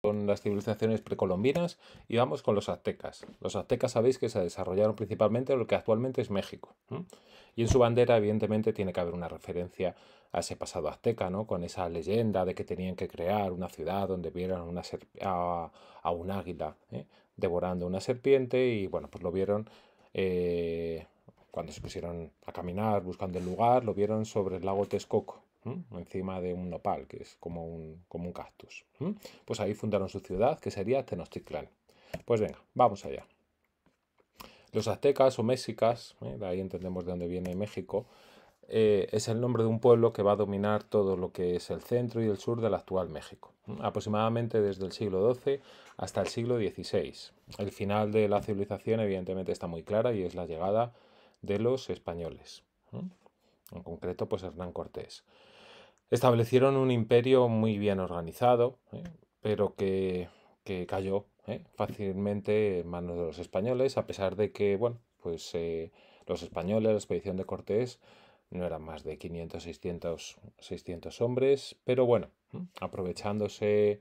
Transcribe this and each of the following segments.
con las civilizaciones precolombinas y vamos con los aztecas. Los aztecas sabéis que se desarrollaron principalmente en lo que actualmente es México. Y en su bandera evidentemente tiene que haber una referencia a ese pasado azteca, ¿no? con esa leyenda de que tenían que crear una ciudad donde vieron una a, a, un águila ¿eh? devorando una serpiente y bueno, pues lo vieron... Eh, cuando se pusieron a caminar buscando el lugar, lo vieron sobre el lago Texcoco encima de un nopal, que es como un, cactus. Pues ahí fundaron su ciudad, que sería Tenochtitlán. Pues venga, vamos allá. Los aztecas o mexicas, ¿eh? de ahí entendemos de dónde viene México, eh, es el nombre de un pueblo que va a dominar todo lo que es el centro y el sur del actual México, aproximadamente desde el siglo XII hasta el siglo XVI. El final de la civilización evidentemente está muy clara y es la llegada de los españoles, en concreto pues Hernán Cortés establecieron un imperio muy bien organizado, ¿eh? pero que, cayó ¿eh? fácilmente en manos de los españoles, a pesar de que, bueno, pues eh, los españoles, la expedición de Cortés, no eran más de 500, 600, 600 hombres, pero bueno, aprovechándose,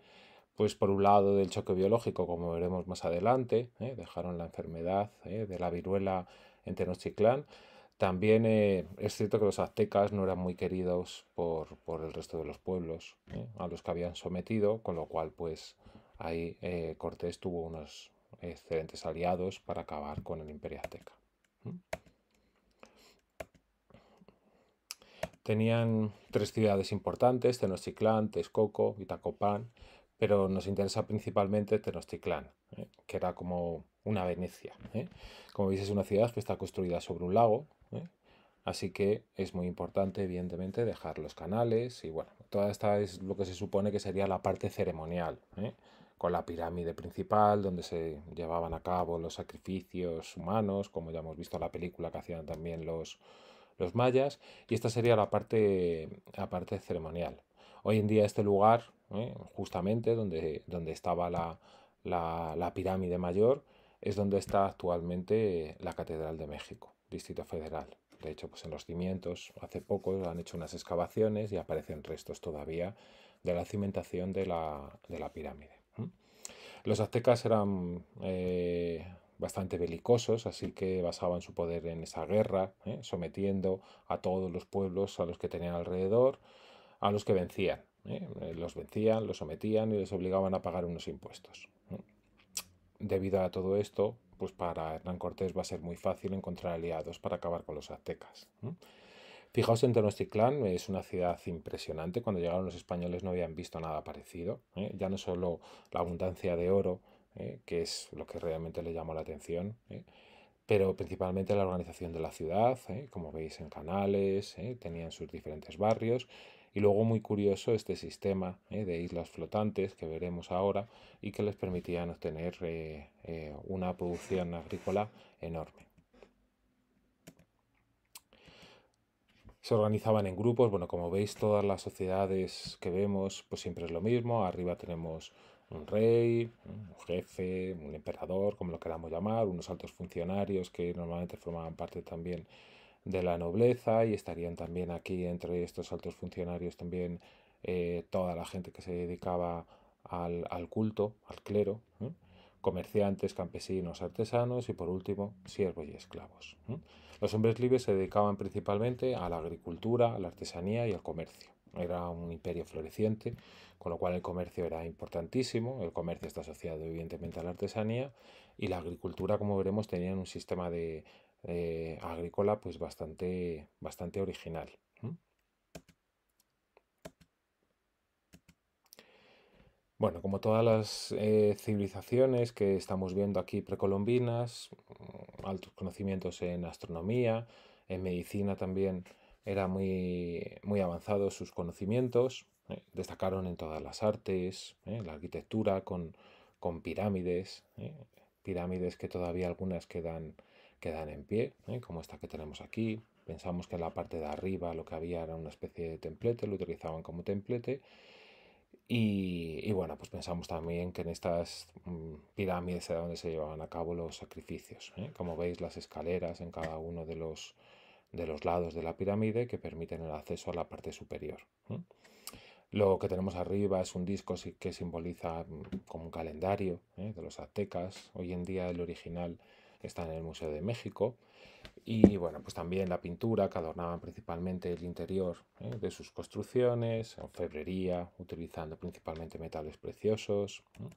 pues por un lado del choque biológico, como veremos más adelante, dejaron la enfermedad de la viruela en Tenochtitlán, también eh, es cierto que los aztecas no eran muy queridos por, el resto de los pueblos ¿eh? a los que habían sometido, con lo cual pues ahí eh, Cortés tuvo unos excelentes aliados para acabar con el imperio azteca. Tenían tres ciudades importantes, Tenochtitlán, Texcoco y pero nos interesa principalmente Tenochtitlán, que era como una Venecia. Como veis es una ciudad que está construida sobre un lago, Así que es muy importante, evidentemente, dejar los canales y bueno, toda esta es lo que se supone que sería la parte ceremonial, ¿eh? con la pirámide principal donde se llevaban a cabo los sacrificios humanos, como ya hemos visto en la película que hacían también los, mayas, y esta sería la parte, parte ceremonial. Hoy en día este lugar, ¿eh? justamente donde, donde estaba la pirámide mayor, es donde está actualmente la Catedral de México, Distrito Federal. De hecho, pues en los cimientos, hace poco han hecho unas excavaciones y aparecen restos todavía de la cimentación de la, pirámide. Los aztecas eran eh, bastante belicosos, así que basaban su poder en esa guerra, ¿eh? sometiendo a todos los pueblos a los que tenían alrededor, a los que vencían. ¿eh? Los vencían, los sometían y les obligaban a pagar unos impuestos. Debido a todo esto, pues para Hernán Cortés va a ser muy fácil encontrar aliados para acabar con los aztecas. Fijaos en Tenochtitlán, es una ciudad impresionante. Cuando llegaron los españoles no habían visto nada parecido. ¿eh? Ya no solo la abundancia de oro, ¿eh? que es lo que realmente le llamó la atención, ¿eh? pero principalmente la organización de la ciudad, como veis en canales, tenían sus diferentes barrios y luego muy curioso este sistema eh, de islas flotantes que veremos ahora y que les permitían obtener eh, eh, una producción agrícola enorme. se organizaban en grupos. Bueno, como veis, todas las sociedades que vemos, pues siempre es lo mismo. Arriba tenemos un rey, un jefe, un emperador, como lo queramos llamar, unos altos funcionarios que normalmente formaban parte también de la nobleza y estarían también aquí entre estos altos funcionarios también eh, toda la gente que se dedicaba al, culto, al clero, comerciantes, campesinos, artesanos y por último siervos y esclavos. Los hombres libres se dedicaban principalmente a la agricultura, a la artesanía y al comercio. Era un imperio floreciente, con lo cual el comercio era importantísimo. El comercio está asociado evidentemente a la artesanía y la agricultura, como veremos, tenía un sistema de eh, agrícola pues bastante, bastante original. Bueno, como todas las eh, civilizaciones que estamos viendo aquí precolombinas, mm, altos conocimientos en astronomía, en medicina también era muy, muy avanzados sus conocimientos, ¿eh? destacaron en todas las artes, en la arquitectura con, con pirámides, pirámides que todavía algunas quedan quedan en pie, ¿eh? como esta que tenemos aquí. Pensamos que en la parte de arriba lo que había era una especie de templete, lo utilizaban como templete. Y, bueno, pues pensamos también que en estas mm, pirámides era donde se llevaban a cabo los sacrificios. ¿eh? Como veis, las escaleras en cada uno de los, de los lados de la pirámide que permiten el acceso a la parte superior. ¿eh? Lo que tenemos arriba es un disco que simboliza mm, como un calendario de los aztecas. Hoy en día el original está en el Museo de México. Y bueno, pues también la pintura que adornaban principalmente el interior ¿eh? de sus construcciones, febrería, utilizando principalmente metales preciosos. ¿eh?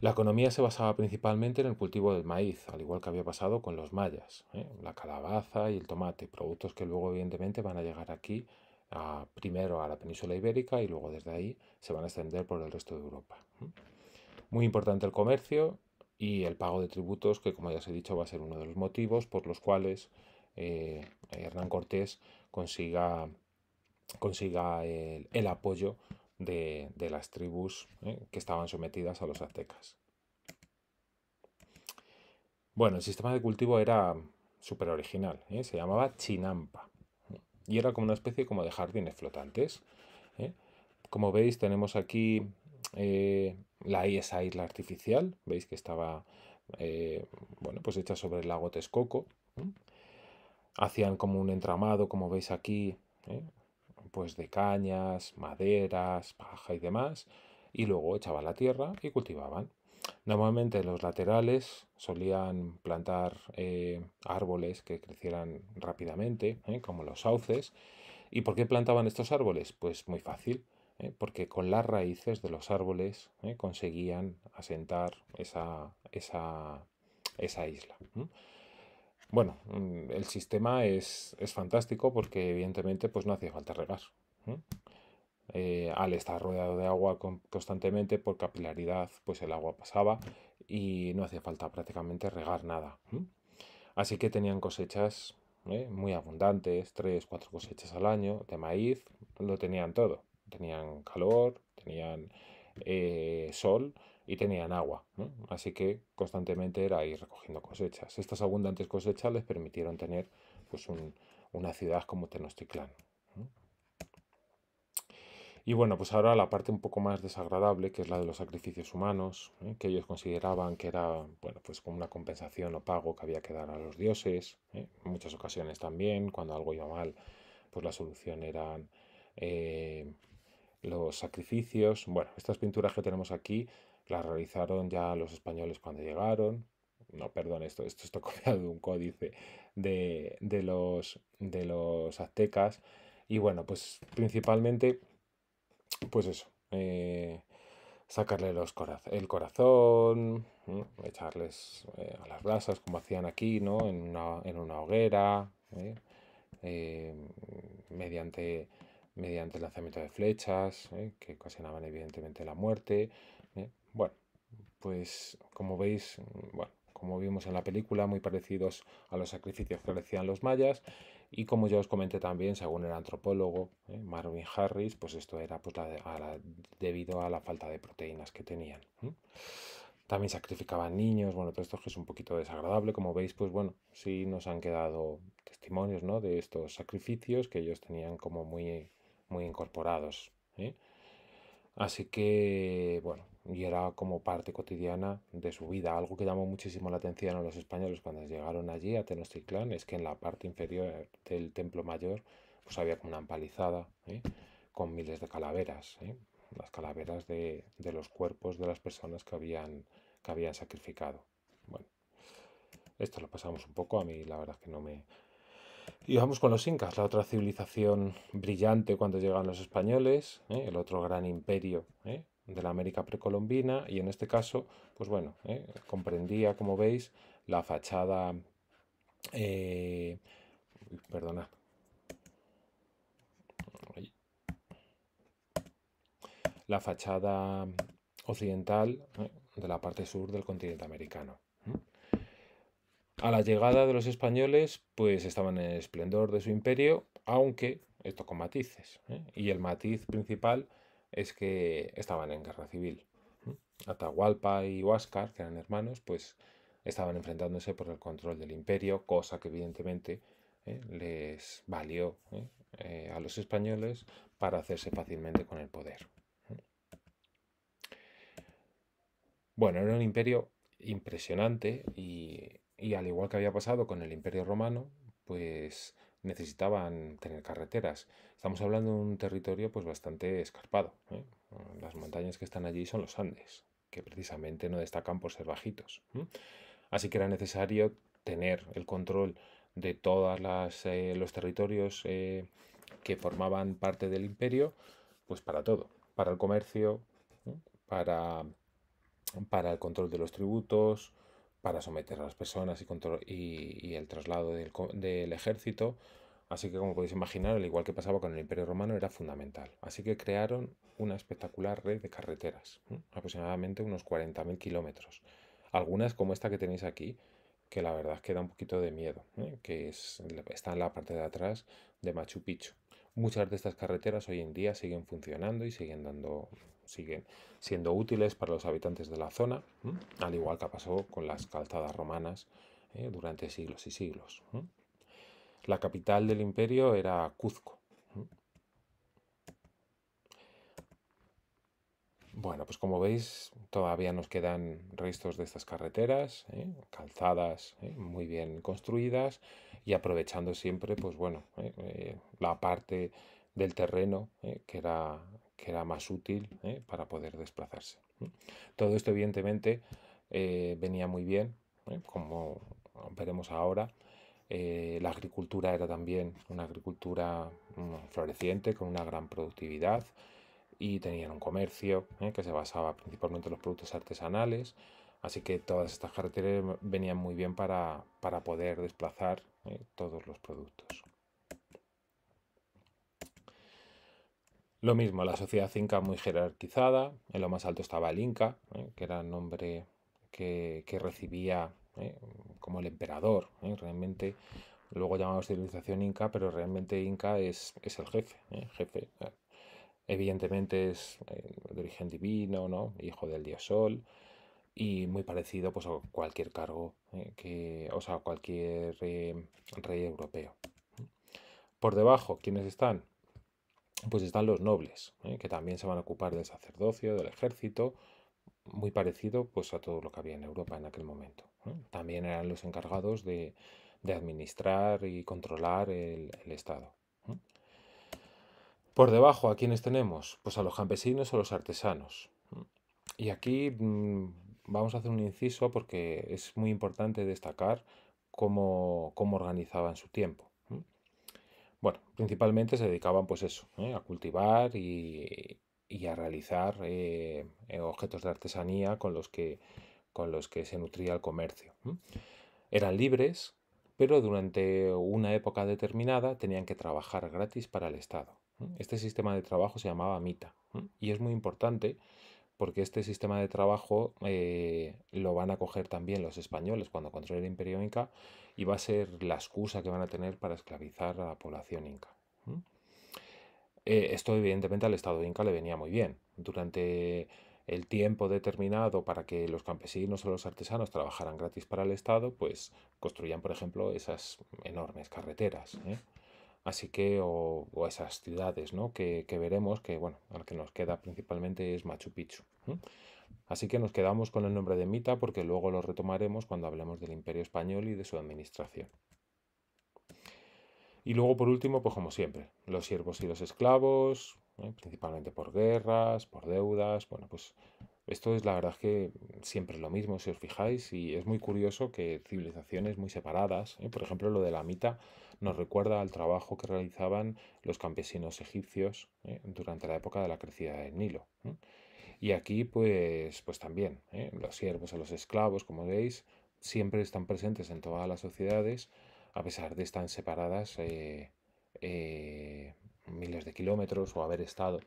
La economía se basaba principalmente en el cultivo del maíz, al igual que había pasado con los mayas, ¿eh? la calabaza y el tomate, productos que luego evidentemente van a llegar aquí primero a la península ibérica y luego desde ahí se van a extender por el resto de Europa. Muy importante el comercio y el pago de tributos, que como ya os he dicho va a ser uno de los motivos por los cuales eh, Hernán Cortés consiga, consiga el, apoyo de, las tribus eh, que estaban sometidas a los aztecas. Bueno, el sistema de cultivo era súper original, eh, se llamaba chinampa y era como una especie como de jardines flotantes. Como veis tenemos aquí la, esa isla artificial, veis que estaba eh, bueno, pues hecha sobre el lago Texcoco. Hacían como un entramado, como veis aquí, ¿eh? pues de cañas, maderas, paja y demás, y luego echaban la tierra y cultivaban. Normalmente en los laterales solían plantar eh, árboles que crecieran rápidamente, como los sauces. ¿Y por qué plantaban estos árboles? Pues muy fácil eh, porque con las raíces de los árboles eh, conseguían asentar esa, isla. Bueno, mm, el sistema es, fantástico porque evidentemente pues no hacía falta regar. Eh, al estar rodeado de agua constantemente por capilaridad, pues el agua pasaba y no hacía falta prácticamente regar nada. Así que tenían cosechas muy abundantes, tres, cuatro cosechas al año de maíz, lo tenían todo tenían calor, tenían eh, sol y tenían agua. Así que constantemente era ir recogiendo cosechas. Estas abundantes cosechas les permitieron tener pues, una ciudad como Tenochtitlán. Y bueno, pues ahora la parte un poco más desagradable, que es la de los sacrificios humanos, ¿eh? que ellos consideraban que era, bueno, pues como una compensación o pago que había que dar a los dioses. ¿eh? En muchas ocasiones también, cuando algo iba mal, pues la solución eran los sacrificios. Bueno, estas pinturas que tenemos aquí las realizaron ya los españoles cuando llegaron. No, perdón, esto, esto está copiado de un códice de, los, de los aztecas. Y bueno, pues principalmente, pues eso, eh, sacarle los el corazón, echarles eh, a las brasas como hacían aquí, ¿no? En una, en una hoguera, ¿eh? mediante mediante el lanzamiento de flechas, ¿eh? que ocasionaban evidentemente la muerte. ¿eh? Bueno, pues como veis, mm, bueno, como vimos en la película, muy parecidos a los sacrificios que hacían los mayas. Y como ya os comenté también, según el antropólogo ¿eh? Marvin Harris, pues esto era pues, debido a la falta de proteínas que tenían. También sacrificaban niños, bueno, todo esto es un poquito desagradable. Como veis, pues bueno, sí nos han quedado testimonios de estos sacrificios que ellos tenían como muy muy incorporados. Así que, bueno, y era como parte cotidiana de su vida. Algo que llamó muchísimo la atención a los españoles cuando llegaron allí a Tenochtitlán es que en la parte inferior del templo mayor pues había como una empalizada con miles de calaveras, las calaveras de, los cuerpos de las personas que habían, que habían sacrificado. Bueno, esto lo pasamos un poco, a mí la verdad es que no me, y vamos con los incas, la otra civilización brillante cuando llegan los españoles, ¿eh? el otro gran imperio ¿eh? de la América precolombina, y en este caso, pues bueno, ¿eh? comprendía, como veis, la fachada... La fachada occidental de la parte sur del continente americano. A la llegada de los españoles, pues estaban en el esplendor de su imperio, aunque esto con matices. ¿eh? Y el matiz principal es que estaban en guerra civil. ¿eh? Atahualpa y Huáscar, que eran hermanos, pues estaban enfrentándose por el control del imperio, cosa que evidentemente ¿eh? les valió a los españoles para hacerse fácilmente con el poder. Bueno, era un imperio impresionante y y al igual que había pasado con el Imperio Romano, pues necesitaban tener carreteras. Estamos hablando de un territorio pues bastante escarpado. ¿eh? Las montañas que están allí son los Andes, que precisamente no destacan por ser bajitos. Así que era necesario tener el control de todos eh, los territorios eh, que formaban parte del imperio, pues para todo, para el comercio, para, para el control de los tributos, para someter a las personas y, y, el traslado del, ejército. Así que como podéis imaginar, al igual que pasaba con el Imperio Romano, era fundamental. Así que crearon una espectacular red de carreteras, aproximadamente unos 40.000 kilómetros. Algunas como esta que tenéis aquí, que la verdad es que da un poquito de miedo, ¿eh? que es, está en la parte de atrás de Machu Picchu. Muchas de estas carreteras hoy en día siguen funcionando y siguen dando siguen siendo útiles para los habitantes de la zona, al igual que pasó con las calzadas romanas ¿eh? durante siglos y siglos. La capital del imperio era Cuzco. Bueno, pues como veis, todavía nos quedan restos de estas carreteras, ¿eh? calzadas ¿eh? muy bien construidas y aprovechando siempre, pues bueno, la parte del terreno que, era, que era más útil ¿eh? para poder desplazarse. Todo esto evidentemente eh, venía muy bien, ¿eh? como veremos ahora. la agricultura era también una agricultura mm, floreciente, con una gran productividad, y tenían un comercio que se basaba principalmente en los productos artesanales, así que todas estas carreteras venían muy bien para, para poder desplazar todos los productos. Lo mismo, la sociedad inca muy jerarquizada, en lo más alto estaba el inca, ¿eh? que era el nombre que, recibía ¿eh? como el emperador, ¿eh? realmente luego llamamos civilización inca, pero realmente inca es, el jefe, jefe. Evidentemente es de origen divino, ¿no? hijo del dios sol, y muy parecido pues, a cualquier cargo, que, o sea, cualquier rey europeo. Por debajo, ¿quiénes están? pues están los nobles, ¿eh? que también se van a ocupar del sacerdocio, del ejército, muy parecido pues a todo lo que había en Europa en aquel momento. ¿eh? También eran los encargados de, administrar y controlar el, Estado. ¿eh? Por debajo, ¿a quiénes tenemos? Pues a los campesinos o los artesanos. Y aquí mm, vamos a hacer un inciso porque es muy importante destacar cómo, cómo organizaban su tiempo. Bueno, principalmente se dedicaban pues eso, ¿eh? a cultivar y, a realizar eh, eh, objetos de artesanía con los, con los que se nutría el comercio. Eran libres, pero durante una época determinada tenían que trabajar gratis para el Estado. Este sistema de trabajo se llamaba mita y es muy importante porque este sistema de trabajo eh, lo van a coger también los españoles cuando controlen el imperio inca y va a ser la excusa que van a tener para esclavizar a la población inca. Eh, esto evidentemente al Estado inca le venía muy bien. Durante el tiempo determinado para que los campesinos o los artesanos trabajaran gratis para el Estado, pues construían, por ejemplo, esas enormes carreteras. ¿eh? Así que, o, esas ciudades ¿no? que, veremos, que bueno, al que nos queda principalmente es Machu Picchu. Así que nos quedamos con el nombre de Mita porque luego lo retomaremos cuando hablemos del Imperio Español y de su administración. Y luego, por último, pues como siempre, los siervos y los esclavos, ¿eh? principalmente por guerras, por deudas. Bueno, pues esto es la verdad que siempre lo mismo, si os fijáis, y es muy curioso que civilizaciones muy separadas, ¿eh? por ejemplo, lo de la Mita nos recuerda al trabajo que realizaban los campesinos egipcios ¿eh? durante la época de la crecida del Nilo. Y aquí, pues, pues también, ¿eh? los siervos o los esclavos, como veis, siempre están presentes en todas las sociedades, a pesar de estar separadas eh, miles de kilómetros o haber estado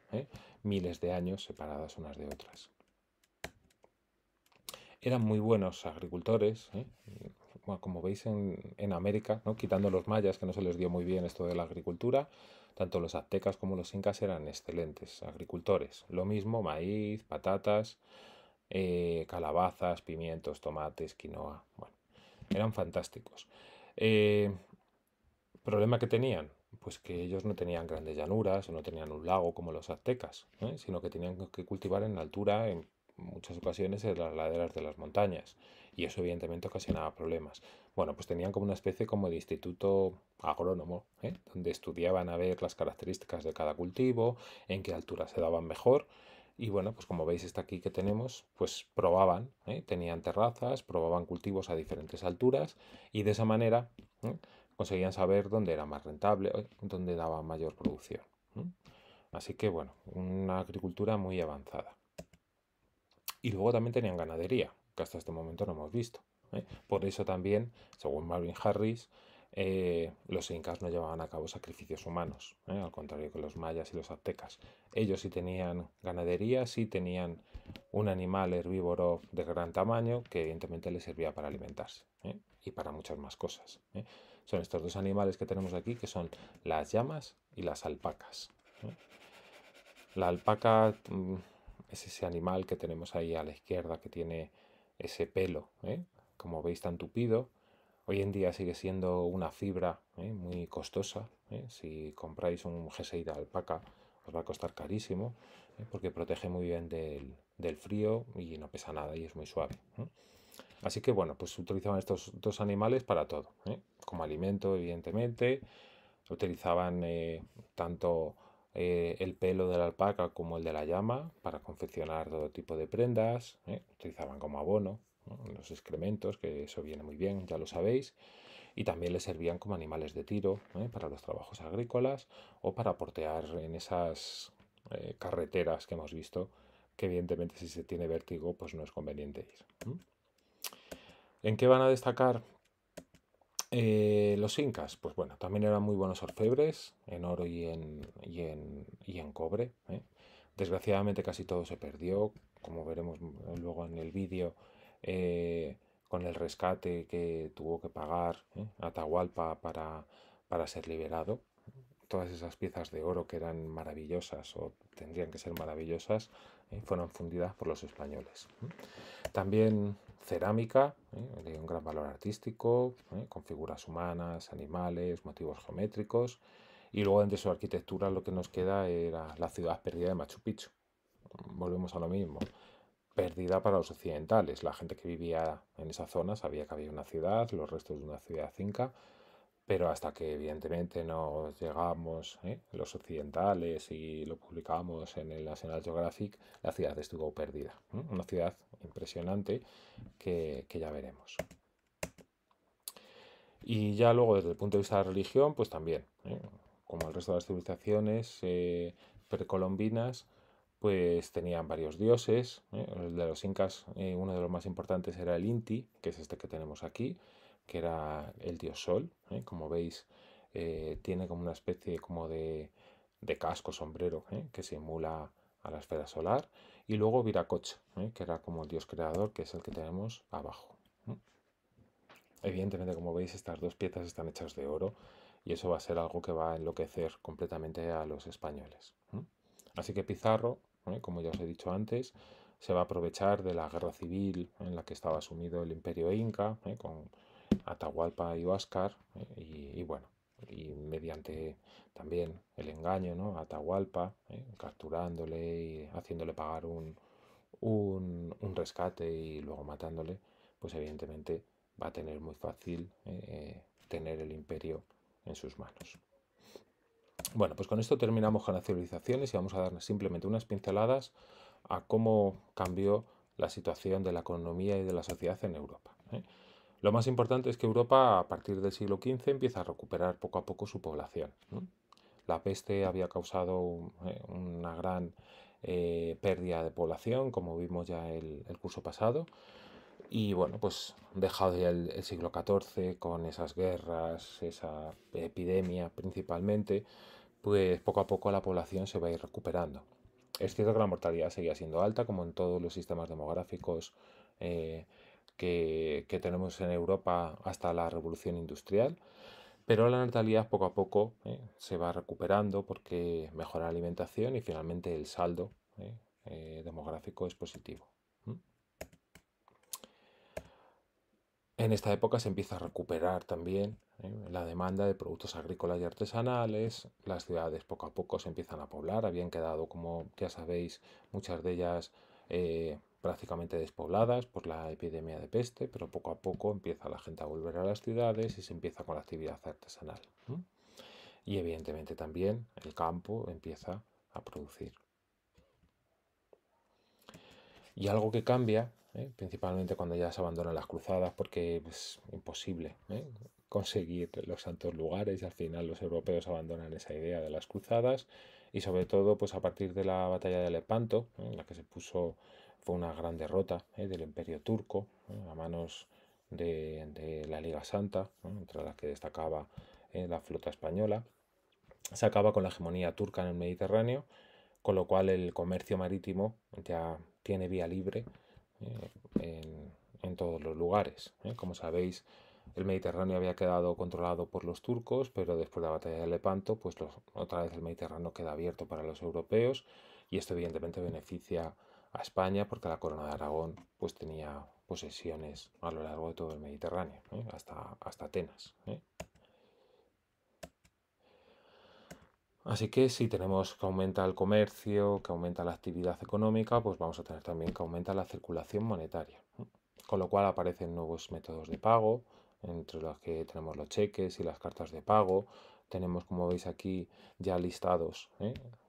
miles de años separadas unas de otras eran muy buenos agricultores, como veis en, América, ¿no? quitando los mayas, que no se les dio muy bien esto de la agricultura, tanto los aztecas como los incas eran excelentes agricultores. Lo mismo, maíz, patatas, eh, calabazas, pimientos, tomates, quinoa. Bueno, eran fantásticos. Eh, ¿Problema que tenían? Pues que ellos no tenían grandes llanuras o no tenían un lago como los aztecas, ¿eh? sino que tenían que cultivar en altura, en muchas ocasiones en las laderas de las montañas y eso evidentemente ocasionaba problemas. Bueno, pues tenían como una especie como de instituto agrónomo, ¿eh? donde estudiaban a ver las características de cada cultivo, en qué altura se daban mejor y bueno, pues como veis está aquí que tenemos, pues probaban, ¿eh? tenían terrazas, probaban cultivos a diferentes alturas y de esa manera ¿eh? conseguían saber dónde era más rentable, dónde daba mayor producción. Así que bueno, una agricultura muy avanzada. Y luego también tenían ganadería, que hasta este momento no hemos visto. ¿eh? Por eso también, según Marvin Harris, eh, los incas no llevaban a cabo sacrificios humanos, ¿eh? al contrario que los mayas y los aztecas. Ellos sí tenían ganadería, sí tenían un animal herbívoro de gran tamaño que evidentemente les servía para alimentarse y para muchas más cosas. Son estos dos animales que tenemos aquí que son las llamas y las alpacas. La alpaca mm, es ese animal que tenemos ahí a la izquierda que tiene ese pelo, ¿eh? como veis tan tupido. Hoy en día sigue siendo una fibra ¿eh? muy costosa. ¿eh? Si compráis un jersey de alpaca os va a costar carísimo porque protege muy bien del, del, frío y no pesa nada y es muy suave. Así que bueno, pues utilizaban estos dos animales para todo. Como alimento, evidentemente. Utilizaban tanto eh, el pelo de la alpaca como el de la llama para confeccionar todo tipo de prendas, ¿eh? utilizaban como abono los excrementos, que eso viene muy bien, ya lo sabéis, y también les servían como animales de tiro ¿eh? para los trabajos agrícolas o para portear en esas carreteras que hemos visto, que evidentemente si se tiene vértigo pues no es conveniente ir. ¿En qué van a destacar? Eh, los incas, pues bueno, también eran muy buenos orfebres en oro y en, y en, cobre. ¿eh? Desgraciadamente casi todo se perdió, como veremos luego en el vídeo, eh, con el rescate que tuvo que pagar Atahualpa para, para ser liberado. Todas esas piezas de oro que eran maravillosas o tendrían que ser maravillosas fueron fundidas por los españoles. También cerámica, ¿eh? de un gran valor artístico, ¿eh? con figuras humanas, animales, motivos geométricos. Y luego entre su arquitectura lo que nos queda era la ciudad perdida de Machu Picchu. Volvemos a lo mismo. Perdida para los occidentales. La gente que vivía en esa zona sabía que había una ciudad, los restos de una ciudad inca, pero hasta que evidentemente nos llegamos ¿eh? los occidentales y lo publicamos en el National Geographic, la ciudad estuvo perdida. Una ciudad impresionante que, ya veremos. Y ya luego desde el punto de vista de la religión, pues también, ¿eh? como el resto de las civilizaciones eh, precolombinas, pues tenían varios dioses. de los incas, uno de los más importantes era el Inti, que es este que tenemos aquí, que era el dios Sol. ¿eh? Como veis, eh, tiene como una especie como de, casco, sombrero, ¿eh? que simula a la esfera solar. Y luego Viracocha, que era como el dios creador, que es el que tenemos abajo. Evidentemente, como veis, estas dos piezas están hechas de oro y eso va a ser algo que va a enloquecer completamente a los españoles. Así que Pizarro, como ya os he dicho antes, se va a aprovechar de la guerra civil en la que estaba sumido el imperio inca, con Atahualpa y Huáscar, eh, y, bueno, y mediante también el engaño ¿no? Atahualpa, eh, capturándole y haciéndole pagar un, rescate y luego matándole, pues evidentemente va a tener muy fácil eh, tener el imperio en sus manos. Bueno, pues con esto terminamos con las civilizaciones y vamos a dar simplemente unas pinceladas a cómo cambió la situación de la economía y de la sociedad en Europa. Lo más importante es que Europa, a partir del siglo XV, empieza a recuperar poco a poco su población. La peste había causado eh, una gran eh, pérdida de población, como vimos ya el, el curso pasado. Y bueno, pues dejado ya el, siglo XIV con esas guerras, esa epidemia principalmente, pues poco a poco la población se va a ir recuperando. Es cierto que la mortalidad seguía siendo alta, como en todos los sistemas demográficos eh, que, tenemos en Europa hasta la revolución industrial, pero la natalidad poco a poco ¿eh? se va recuperando porque mejora la alimentación y finalmente el saldo ¿eh? Eh, demográfico es positivo. En esta época se empieza a recuperar también la demanda de productos agrícolas y artesanales, las ciudades poco a poco se empiezan a poblar, habían quedado, como ya sabéis, muchas de ellas prácticamente despobladas por la epidemia de peste, pero poco a poco empieza la gente a volver a las ciudades y se empieza con la actividad artesanal. Y evidentemente también el campo empieza a producir. Y algo que cambia, ¿eh? principalmente cuando ya se abandonan las cruzadas, porque es imposible ¿eh? conseguir los santos lugares y al final los europeos abandonan esa idea de las cruzadas y sobre todo pues a partir de la batalla de Lepanto, ¿eh? en la que se puso fue una gran derrota ¿eh? del imperio turco ¿eh? a manos de, la Liga Santa, entre las que destacaba ¿eh? la flota española. Se acaba con la hegemonía turca en el Mediterráneo, con lo cual el comercio marítimo ya tiene vía libre en, todos los lugares. Como sabéis, el Mediterráneo había quedado controlado por los turcos, pero después de la batalla de Lepanto, pues otra vez el Mediterráneo queda abierto para los europeos y esto evidentemente beneficia a España porque la corona de Aragón pues tenía posesiones a lo largo de todo el Mediterráneo, ¿eh? hasta, hasta, Atenas. ¿eh? Así que si tenemos que aumenta el comercio, que aumenta la actividad económica, pues vamos a tener también que aumenta la circulación monetaria. ¿eh? Con lo cual aparecen nuevos métodos de pago, entre los que tenemos los cheques y las cartas de pago, tenemos, como veis aquí, ya listados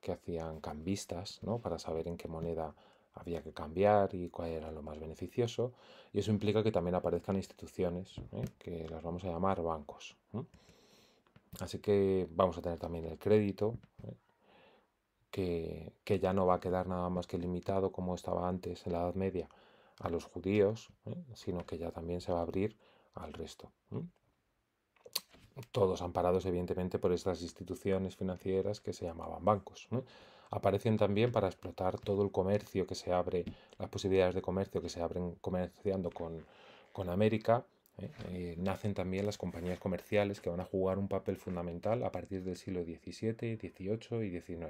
que hacían cambistas, Para saber en qué moneda había que cambiar y cuál era lo más beneficioso. Y eso implica que también aparezcan instituciones, ¿eh? que las vamos a llamar bancos. Así que vamos a tener también el crédito, ¿eh? que, que, ya no va a quedar nada más que limitado como estaba antes en la Edad Media a los judíos, ¿eh? sino que ya también se va a abrir al resto. Todos amparados evidentemente por estas instituciones financieras que se llamaban bancos aparecen también para explotar todo el comercio que se abre, las posibilidades de comercio que se abren comerciando con, América. ¿eh? Eh, nacen también las compañías comerciales que van a jugar un papel fundamental a partir del siglo XVII, XVIII y XIX,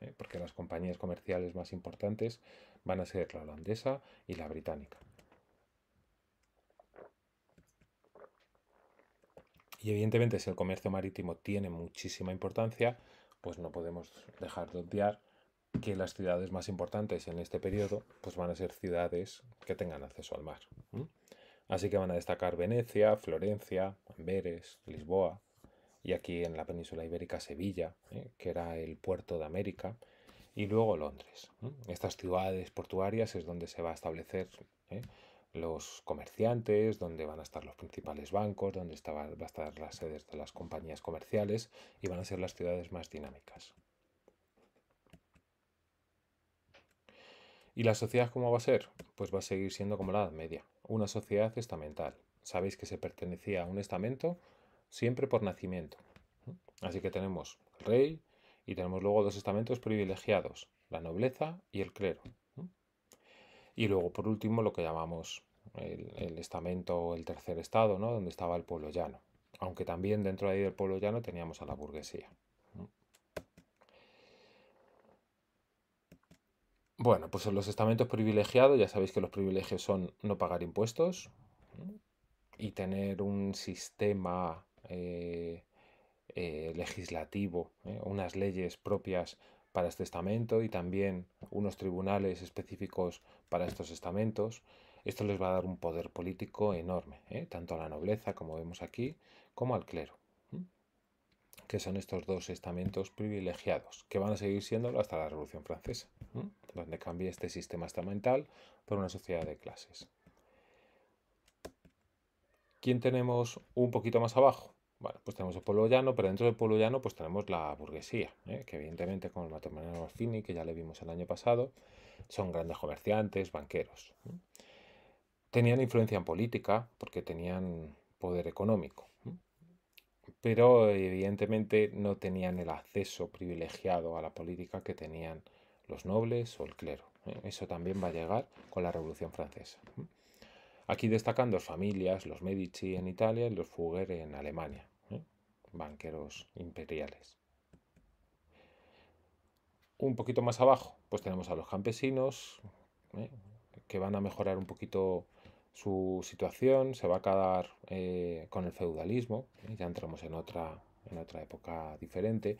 ¿eh? porque las compañías comerciales más importantes van a ser la holandesa y la británica. Y evidentemente si el comercio marítimo tiene muchísima importancia, pues no podemos dejar de odiar que las ciudades más importantes en este periodo pues van a ser ciudades que tengan acceso al mar. Así que van a destacar Venecia, Florencia, Amberes, Lisboa y aquí en la península ibérica Sevilla, ¿eh? que era el puerto de América, y luego Londres. Estas ciudades portuarias es donde se va a establecer ¿eh? los comerciantes, donde van a estar los principales bancos, donde van va a estar las sedes de las compañías comerciales y van a ser las ciudades más dinámicas. ¿Y la sociedad cómo va a ser? Pues va a seguir siendo como la Edad Media, una sociedad estamental. Sabéis que se pertenecía a un estamento siempre por nacimiento. Así que tenemos el rey y tenemos luego dos estamentos privilegiados, la nobleza y el clero. Y luego, por último, lo que llamamos el, estamento estamento, el tercer estado, ¿no? donde estaba el pueblo llano. Aunque también dentro de ahí del pueblo llano teníamos a la burguesía. Bueno, pues en los estamentos privilegiados, ya sabéis que los privilegios son no pagar impuestos y tener un sistema eh, eh, legislativo, ¿eh? unas leyes propias para este estamento y también unos tribunales específicos para estos estamentos. Esto les va a dar un poder político enorme, tanto a la nobleza, como vemos aquí, como al clero que son estos dos estamentos privilegiados, que van a seguir siendo hasta la Revolución Francesa, donde cambia este sistema estamental por una sociedad de clases. ¿Quién tenemos un poquito más abajo? Bueno, pues tenemos el pueblo llano, pero dentro del pueblo llano pues tenemos la burguesía, ¿eh? que evidentemente como el matrimonio fini que ya le vimos el año pasado, son grandes comerciantes, banqueros. Tenían influencia en política porque tenían poder económico pero evidentemente no tenían el acceso privilegiado a la política que tenían los nobles o el clero. ¿eh? Eso también va a llegar con la Revolución Francesa. Aquí destacan dos familias, los Medici en Italia y los Fugger en Alemania, ¿eh? banqueros imperiales. Un poquito más abajo, pues tenemos a los campesinos, ¿eh? que van a mejorar un poquito su situación se va a acabar eh, con el feudalismo, ya entramos en otra, en otra época diferente.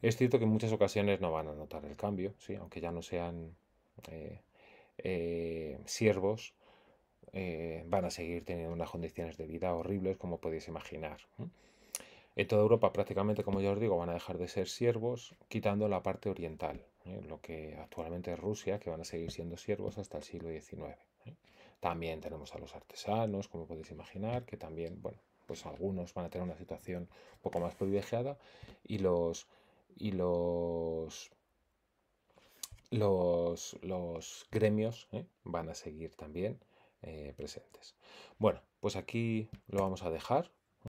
Es cierto que en muchas ocasiones no van a notar el cambio, aunque ya no sean eh, eh, siervos, van a seguir teniendo unas condiciones de vida horribles, como podéis imaginar. En toda Europa prácticamente, como ya os digo, van a dejar de ser siervos, quitando la parte oriental, lo que actualmente es Rusia, que van a seguir siendo siervos hasta el siglo XIX. También tenemos a los artesanos, como podéis imaginar, que también, bueno, pues algunos van a tener una situación un poco más privilegiada y los y los los, los gremios ¿eh? van a seguir también eh, presentes. Bueno, pues aquí lo vamos a dejar.